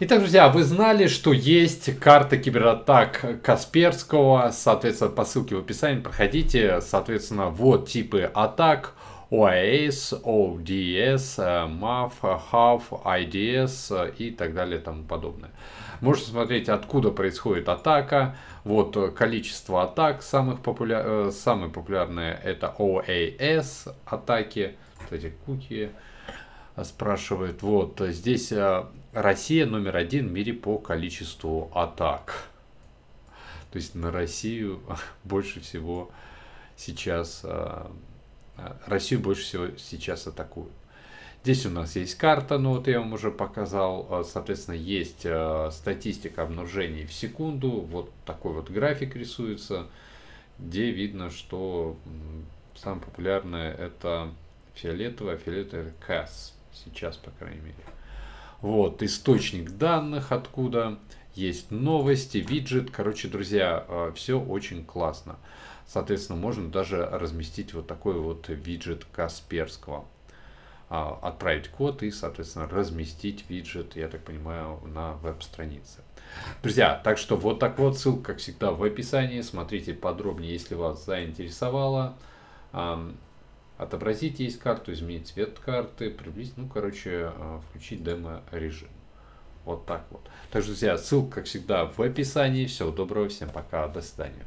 Итак, друзья, вы знали, что есть карта кибератак Касперского, соответственно, по ссылке в описании проходите, соответственно, вот типы атак, OAS, ODS, MAF, HAF, IDS и так далее и тому подобное. Можете смотреть, откуда происходит атака, вот э, количество атак, самых популя... Э, самые популярные это OAS а атаки, кстати, куки спрашивает, вот э, здесь Россия номер один в мире по количеству атак. То есть на Россию больше всего сейчас а, а, Россию больше всего сейчас атакуют. Здесь у нас есть карта, ну вот я вам уже показал, а, соответственно, есть статистика обнаружений в секунду, вот такой вот график рисуется, где видно, что самое популярное это фиолетовое, а фиолетовое КАС, сейчас, по крайней мере. Вот, источник данных, откуда есть новости, виджет. Короче, друзья, а, все очень классно. Соответственно, можно даже разместить вот такой вот виджет Касперского. А, отправить код и, соответственно, разместить виджет, я так понимаю, на веб-странице. Друзья, так что вот так вот, ссылка, как всегда, в описании. Смотрите подробнее, если вас заинтересовало. Отобразить есть карту, изменить цвет карты, приблизить, ну, короче, а, включить демо-режим. Вот так вот. Так что, друзья, ссылка, как всегда, в описании. Всего доброго, всем пока, до свидания.